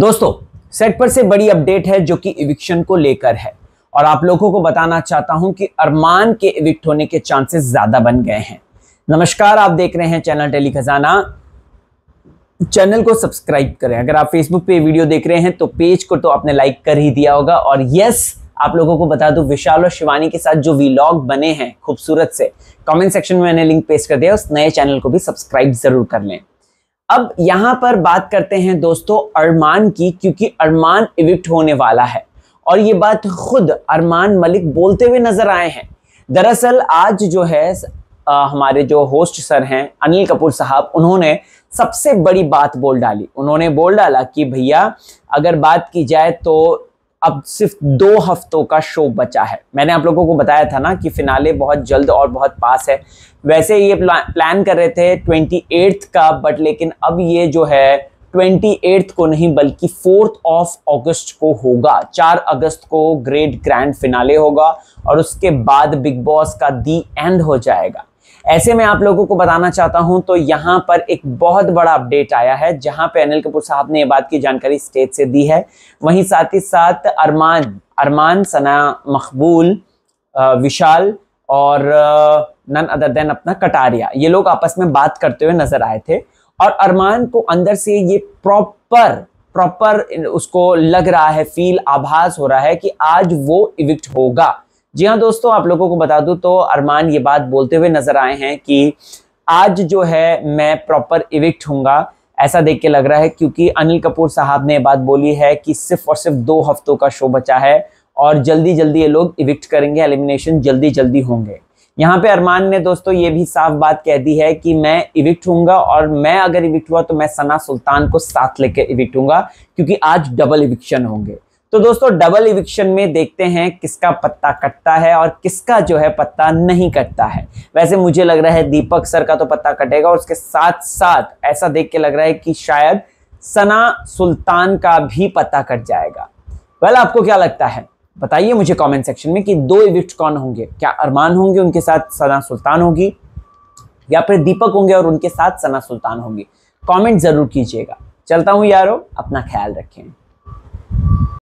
दोस्तों सेट पर से बड़ी अपडेट है जो कि इविक्शन को लेकर है और आप लोगों को बताना चाहता हूं कि अरमान के इविक्ट होने के चांसेस ज्यादा बन गए हैं नमस्कार आप देख रहे हैं चैनल टेली खजाना चैनल को सब्सक्राइब करें अगर आप फेसबुक पे वीडियो देख रहे हैं तो पेज को तो आपने लाइक कर ही दिया होगा और यस आप लोगों को बता दूं विशाल और शिवानी के साथ जो वीलॉग बने हैं खूबसूरत से कमेंट सेक्शन में मैंने लिंक पेस्ट कर दिया उस नए चैनल को भी सब्सक्राइब जरूर कर लें अब यहाँ पर बात करते हैं दोस्तों अरमान की क्योंकि अरमान इविक्ट होने वाला है और ये बात खुद अरमान मलिक बोलते हुए नजर आए हैं दरअसल आज जो है आ, हमारे जो होस्ट सर हैं अनिल कपूर साहब उन्होंने सबसे बड़ी बात बोल डाली उन्होंने बोल डाला कि भैया अगर बात की जाए तो अब सिर्फ दो हफ्तों का शो बचा है मैंने आप लोगों को बताया था ना कि फिनाले बहुत जल्द और बहुत पास है वैसे ये प्लान कर रहे थे ट्वेंटी का बट लेकिन अब ये जो है ट्वेंटी एट्थ को नहीं बल्कि फोर्थ ऑफ अगस्त को होगा चार अगस्त को ग्रेट ग्रैंड फिनाले होगा और उसके बाद बिग बॉस का दी एंड हो जाएगा ऐसे में आप लोगों को बताना चाहता हूं तो यहां पर एक बहुत बड़ा अपडेट आया है जहां पे अनिल कपूर साहब ने ये बात की जानकारी स्टेज से दी है वहीं साथ ही साथ अरमान अरमान सना मकबूल विशाल और नन अदर देन अपना कटारिया ये लोग आपस में बात करते हुए नजर आए थे और अरमान को अंदर से ये प्रॉपर प्रॉपर उसको लग रहा है फील आभास हो रहा है कि आज वो इविक्ट होगा जी हाँ दोस्तों आप लोगों को बता दूं तो अरमान ये बात बोलते हुए नजर आए हैं कि आज जो है मैं प्रॉपर इविक्ट हूंगा ऐसा देख के लग रहा है क्योंकि अनिल कपूर साहब ने बात बोली है कि सिर्फ और सिर्फ दो हफ्तों का शो बचा है और जल्दी जल्दी ये लोग इविक्ट करेंगे एलिमिनेशन जल्दी जल्दी होंगे यहाँ पे अरमान ने दोस्तों ये भी साफ बात कह दी है कि मैं इविक्ट हूंगा और मैं अगर इविक्ट हुआ तो मैं सना सुल्तान को साथ लेकर इविक्ट हूंगा क्योंकि आज डबल इविक्शन होंगे तो दोस्तों डबल इविक्शन में देखते हैं किसका पत्ता कटता है और किसका जो है पत्ता नहीं कटता है वैसे मुझे लग रहा है दीपक सर का तो पत्ता कटेगा और उसके साथ साथ ऐसा देख के लग रहा है कि शायद सना सुल्तान का भी पत्ता कट जाएगा वेल आपको क्या लगता है बताइए मुझे कमेंट सेक्शन में कि दो इविक्ट कौन होंगे क्या अरमान होंगे उनके साथ सना सुल्तान होगी या फिर दीपक होंगे और उनके साथ सना सुल्तान होगी कमेंट जरूर कीजिएगा चलता हूँ यारो अपना ख्याल रखें